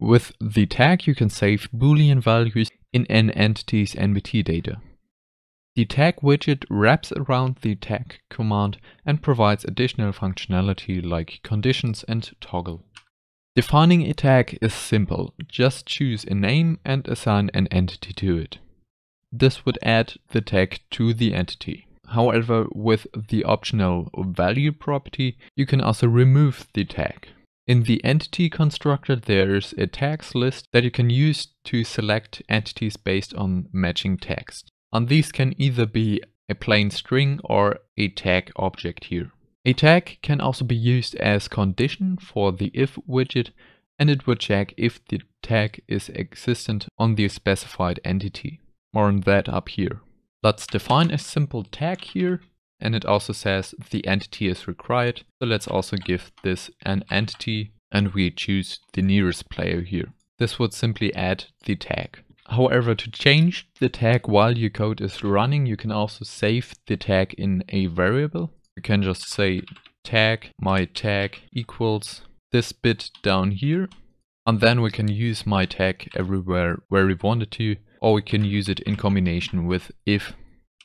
With the tag, you can save boolean values in an entity's NBT data. The tag widget wraps around the tag command and provides additional functionality like conditions and toggle. Defining a tag is simple, just choose a name and assign an entity to it. This would add the tag to the entity. However, with the optional value property, you can also remove the tag. In the entity constructor, there's a tags list that you can use to select entities based on matching text. And these can either be a plain string or a tag object here. A tag can also be used as condition for the if widget and it will check if the tag is existent on the specified entity. More on that up here. Let's define a simple tag here and it also says the entity is required. So let's also give this an entity and we choose the nearest player here. This would simply add the tag. However, to change the tag while your code is running, you can also save the tag in a variable. You can just say tag my tag equals this bit down here. And then we can use my tag everywhere where we wanted to, or we can use it in combination with if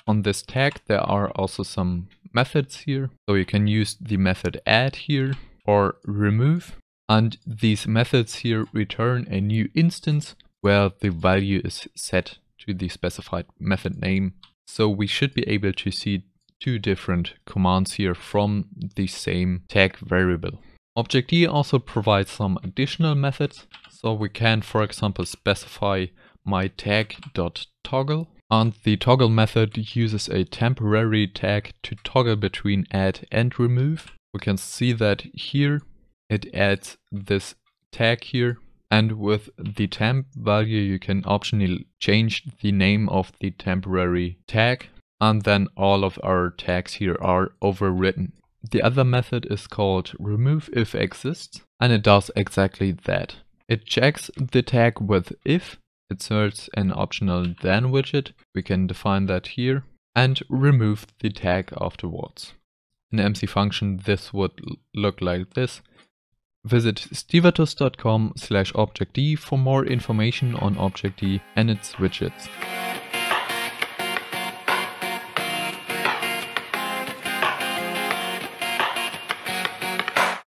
on this tag, there are also some methods here. So you can use the method add here or remove. And these methods here return a new instance where the value is set to the specified method name. So we should be able to see two different commands here from the same tag variable. Object E also provides some additional methods. So we can, for example, specify my tag.toggle. And the toggle method uses a temporary tag to toggle between add and remove. We can see that here it adds this tag here. And with the temp value, you can optionally change the name of the temporary tag. And then all of our tags here are overwritten. The other method is called remove if exists, and it does exactly that. It checks the tag with if inserts an optional then widget. We can define that here and remove the tag afterwards. In MC function, this would look like this. Visit stevatos.com slash objectd for more information on objectd and its widgets.